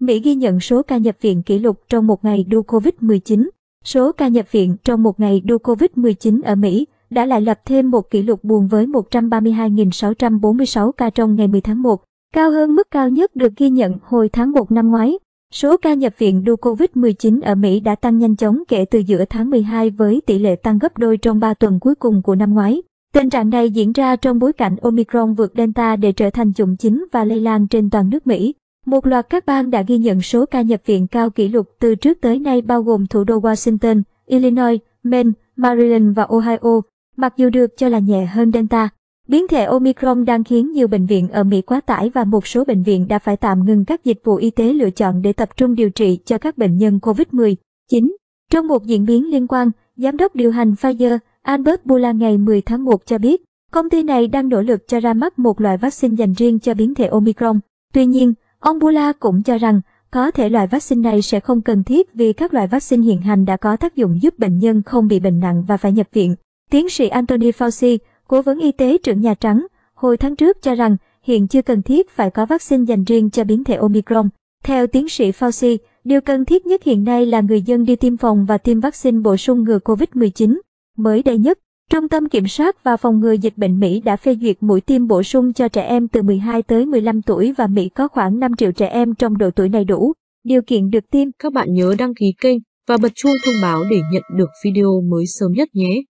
Mỹ ghi nhận số ca nhập viện kỷ lục trong một ngày đua COVID-19. Số ca nhập viện trong một ngày đua COVID-19 ở Mỹ đã lại lập thêm một kỷ lục buồn với 132.646 ca trong ngày 10 tháng 1, cao hơn mức cao nhất được ghi nhận hồi tháng 1 năm ngoái. Số ca nhập viện đua COVID-19 ở Mỹ đã tăng nhanh chóng kể từ giữa tháng 12 với tỷ lệ tăng gấp đôi trong 3 tuần cuối cùng của năm ngoái. Tình trạng này diễn ra trong bối cảnh Omicron vượt Delta để trở thành chủng chính và lây lan trên toàn nước Mỹ. Một loạt các bang đã ghi nhận số ca nhập viện cao kỷ lục từ trước tới nay bao gồm thủ đô Washington, Illinois, Maine, Maryland và Ohio, mặc dù được cho là nhẹ hơn Delta. Biến thể Omicron đang khiến nhiều bệnh viện ở Mỹ quá tải và một số bệnh viện đã phải tạm ngừng các dịch vụ y tế lựa chọn để tập trung điều trị cho các bệnh nhân COVID-19. Trong một diễn biến liên quan, Giám đốc điều hành Pfizer Albert Bula ngày 10 tháng 1 cho biết, công ty này đang nỗ lực cho ra mắt một loại vaccine dành riêng cho biến thể Omicron. Tuy nhiên, Ông Bula cũng cho rằng có thể loại vaccine này sẽ không cần thiết vì các loại vaccine hiện hành đã có tác dụng giúp bệnh nhân không bị bệnh nặng và phải nhập viện. Tiến sĩ Anthony Fauci, cố vấn y tế trưởng Nhà Trắng, hồi tháng trước cho rằng hiện chưa cần thiết phải có vaccine dành riêng cho biến thể Omicron. Theo tiến sĩ Fauci, điều cần thiết nhất hiện nay là người dân đi tiêm phòng và tiêm vaccine bổ sung ngừa COVID-19 mới đây nhất. Trung tâm Kiểm soát và Phòng ngừa Dịch bệnh Mỹ đã phê duyệt mũi tiêm bổ sung cho trẻ em từ 12 tới 15 tuổi và Mỹ có khoảng 5 triệu trẻ em trong độ tuổi này đủ. Điều kiện được tiêm, các bạn nhớ đăng ký kênh và bật chuông thông báo để nhận được video mới sớm nhất nhé.